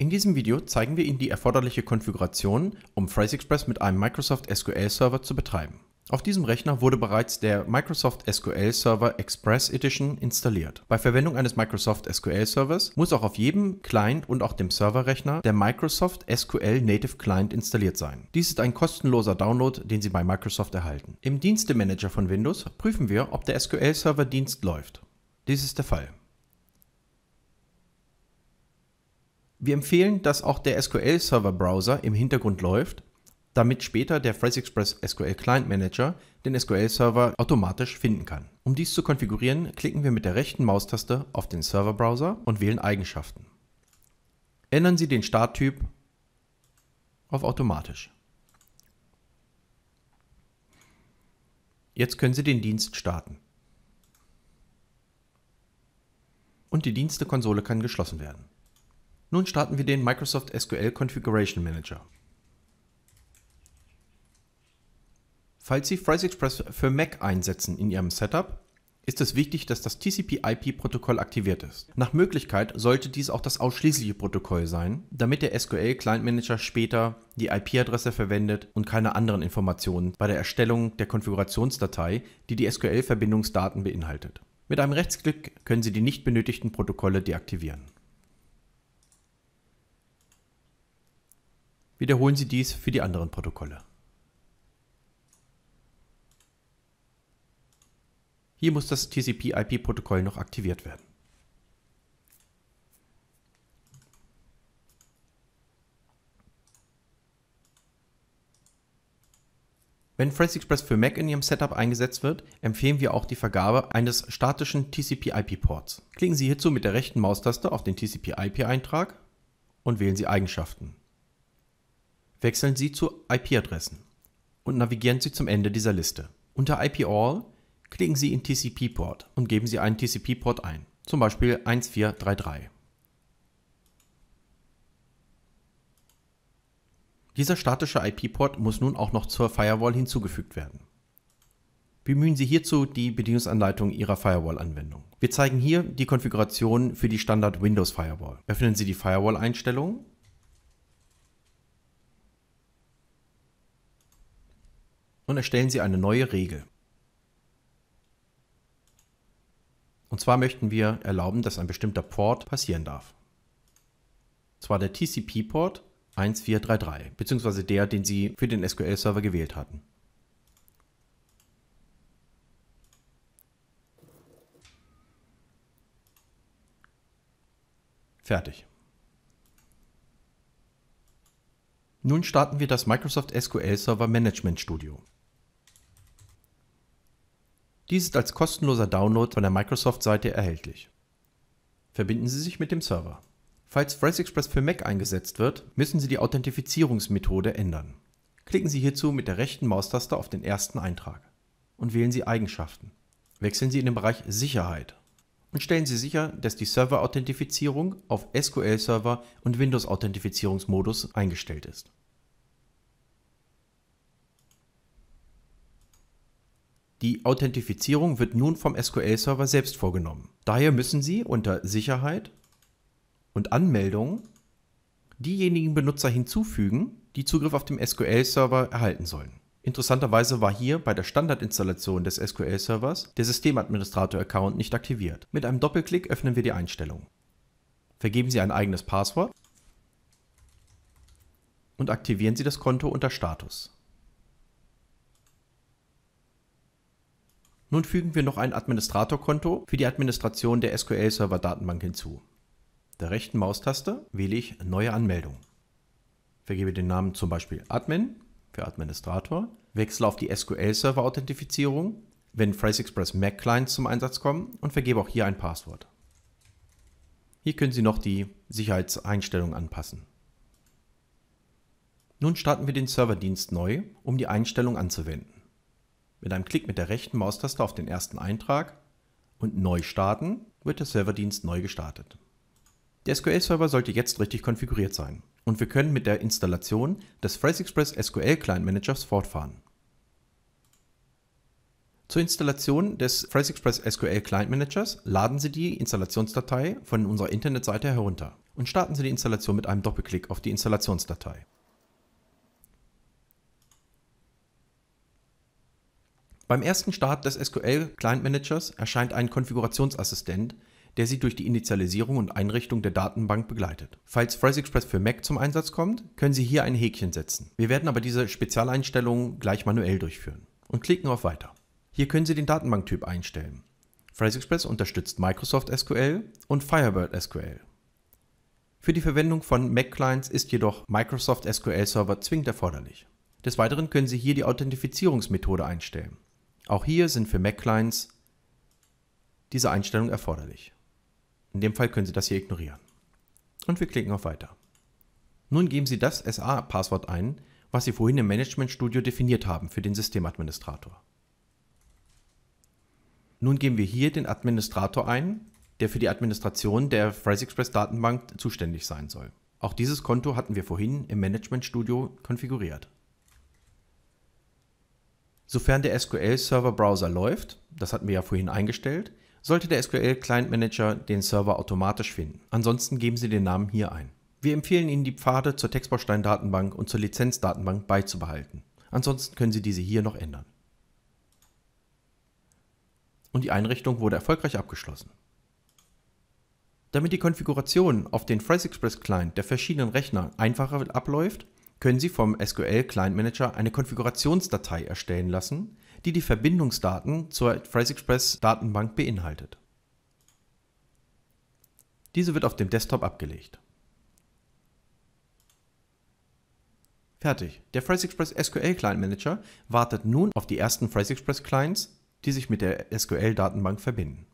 In diesem Video zeigen wir Ihnen die erforderliche Konfiguration, um PhraseExpress mit einem Microsoft SQL Server zu betreiben. Auf diesem Rechner wurde bereits der Microsoft SQL Server Express Edition installiert. Bei Verwendung eines Microsoft SQL Servers muss auch auf jedem Client und auch dem Serverrechner der Microsoft SQL Native Client installiert sein. Dies ist ein kostenloser Download, den Sie bei Microsoft erhalten. Im Dienste Manager von Windows prüfen wir, ob der SQL Server Dienst läuft. Dies ist der Fall. Wir empfehlen, dass auch der SQL Server Browser im Hintergrund läuft, damit später der FreshExpress SQL Client Manager den SQL Server automatisch finden kann. Um dies zu konfigurieren, klicken wir mit der rechten Maustaste auf den Server Browser und wählen Eigenschaften. Ändern Sie den Starttyp auf automatisch. Jetzt können Sie den Dienst starten. Und die Dienstekonsole kann geschlossen werden. Nun starten wir den Microsoft SQL Configuration Manager. Falls Sie Frise Express für Mac einsetzen in Ihrem Setup, ist es wichtig, dass das TCP-IP-Protokoll aktiviert ist. Nach Möglichkeit sollte dies auch das ausschließliche Protokoll sein, damit der SQL Client Manager später die IP-Adresse verwendet und keine anderen Informationen bei der Erstellung der Konfigurationsdatei, die die SQL-Verbindungsdaten beinhaltet. Mit einem Rechtsklick können Sie die nicht benötigten Protokolle deaktivieren. Wiederholen Sie dies für die anderen Protokolle. Hier muss das TCP-IP-Protokoll noch aktiviert werden. Wenn FreeXpress für Mac in Ihrem Setup eingesetzt wird, empfehlen wir auch die Vergabe eines statischen TCP-IP-Ports. Klicken Sie hierzu mit der rechten Maustaste auf den TCP-IP-Eintrag und wählen Sie Eigenschaften wechseln Sie zu IP-Adressen und navigieren Sie zum Ende dieser Liste. Unter IP-All klicken Sie in TCP-Port und geben Sie einen TCP-Port ein, zum Beispiel 1433. Dieser statische IP-Port muss nun auch noch zur Firewall hinzugefügt werden. Bemühen Sie hierzu die Bedienungsanleitung Ihrer Firewall-Anwendung. Wir zeigen hier die Konfiguration für die Standard Windows Firewall. Öffnen Sie die Firewall-Einstellungen und erstellen Sie eine neue Regel. Und zwar möchten wir erlauben, dass ein bestimmter Port passieren darf. zwar der TCP-Port 1433, beziehungsweise der, den Sie für den SQL-Server gewählt hatten. Fertig. Nun starten wir das Microsoft SQL Server Management Studio. Dies ist als kostenloser Download von der Microsoft-Seite erhältlich. Verbinden Sie sich mit dem Server. Falls FreightExpress für Mac eingesetzt wird, müssen Sie die Authentifizierungsmethode ändern. Klicken Sie hierzu mit der rechten Maustaste auf den ersten Eintrag und wählen Sie Eigenschaften. Wechseln Sie in den Bereich Sicherheit und stellen Sie sicher, dass die Server-Authentifizierung auf SQL-Server und Windows-Authentifizierungsmodus eingestellt ist. Die Authentifizierung wird nun vom SQL-Server selbst vorgenommen. Daher müssen Sie unter Sicherheit und Anmeldung diejenigen Benutzer hinzufügen, die Zugriff auf dem SQL-Server erhalten sollen. Interessanterweise war hier bei der Standardinstallation des SQL-Servers der Systemadministrator-Account nicht aktiviert. Mit einem Doppelklick öffnen wir die Einstellung. Vergeben Sie ein eigenes Passwort und aktivieren Sie das Konto unter Status. Nun fügen wir noch ein Administratorkonto für die Administration der SQL Server Datenbank hinzu. Der rechten Maustaste wähle ich Neue Anmeldung. Vergebe den Namen zum Beispiel Admin für Administrator, wechsle auf die SQL Server Authentifizierung, wenn Phrase Express Mac Clients zum Einsatz kommen und vergebe auch hier ein Passwort. Hier können Sie noch die Sicherheitseinstellungen anpassen. Nun starten wir den Serverdienst neu, um die Einstellung anzuwenden. Mit einem Klick mit der rechten Maustaste auf den ersten Eintrag und Neu starten wird der Serverdienst neu gestartet. Der SQL-Server sollte jetzt richtig konfiguriert sein und wir können mit der Installation des PhraseExpress SQL Client Managers fortfahren. Zur Installation des PhraseExpress SQL Client Managers laden Sie die Installationsdatei von unserer Internetseite herunter und starten Sie die Installation mit einem Doppelklick auf die Installationsdatei. Beim ersten Start des SQL Client Managers erscheint ein Konfigurationsassistent, der Sie durch die Initialisierung und Einrichtung der Datenbank begleitet. Falls FreezeXpress für Mac zum Einsatz kommt, können Sie hier ein Häkchen setzen. Wir werden aber diese Spezialeinstellungen gleich manuell durchführen und klicken auf Weiter. Hier können Sie den Datenbanktyp einstellen. FreezeXpress unterstützt Microsoft SQL und Firebird SQL. Für die Verwendung von Mac-Clients ist jedoch Microsoft SQL Server zwingend erforderlich. Des Weiteren können Sie hier die Authentifizierungsmethode einstellen. Auch hier sind für Mac-Clients diese Einstellungen erforderlich. In dem Fall können Sie das hier ignorieren. Und wir klicken auf Weiter. Nun geben Sie das SA-Passwort ein, was Sie vorhin im Management Studio definiert haben für den Systemadministrator. Nun geben wir hier den Administrator ein, der für die Administration der FreezeXpress Datenbank zuständig sein soll. Auch dieses Konto hatten wir vorhin im Management Studio konfiguriert. Sofern der SQL-Server-Browser läuft, das hatten wir ja vorhin eingestellt, sollte der SQL-Client-Manager den Server automatisch finden. Ansonsten geben Sie den Namen hier ein. Wir empfehlen Ihnen, die Pfade zur Textbausteindatenbank und zur Lizenzdatenbank beizubehalten. Ansonsten können Sie diese hier noch ändern. Und die Einrichtung wurde erfolgreich abgeschlossen. Damit die Konfiguration auf den FreshExpress Client der verschiedenen Rechner einfacher abläuft, können Sie vom SQL Client Manager eine Konfigurationsdatei erstellen lassen, die die Verbindungsdaten zur PhraseExpress Datenbank beinhaltet. Diese wird auf dem Desktop abgelegt. Fertig. Der PhraseExpress SQL Client Manager wartet nun auf die ersten PhraseExpress Clients, die sich mit der SQL Datenbank verbinden.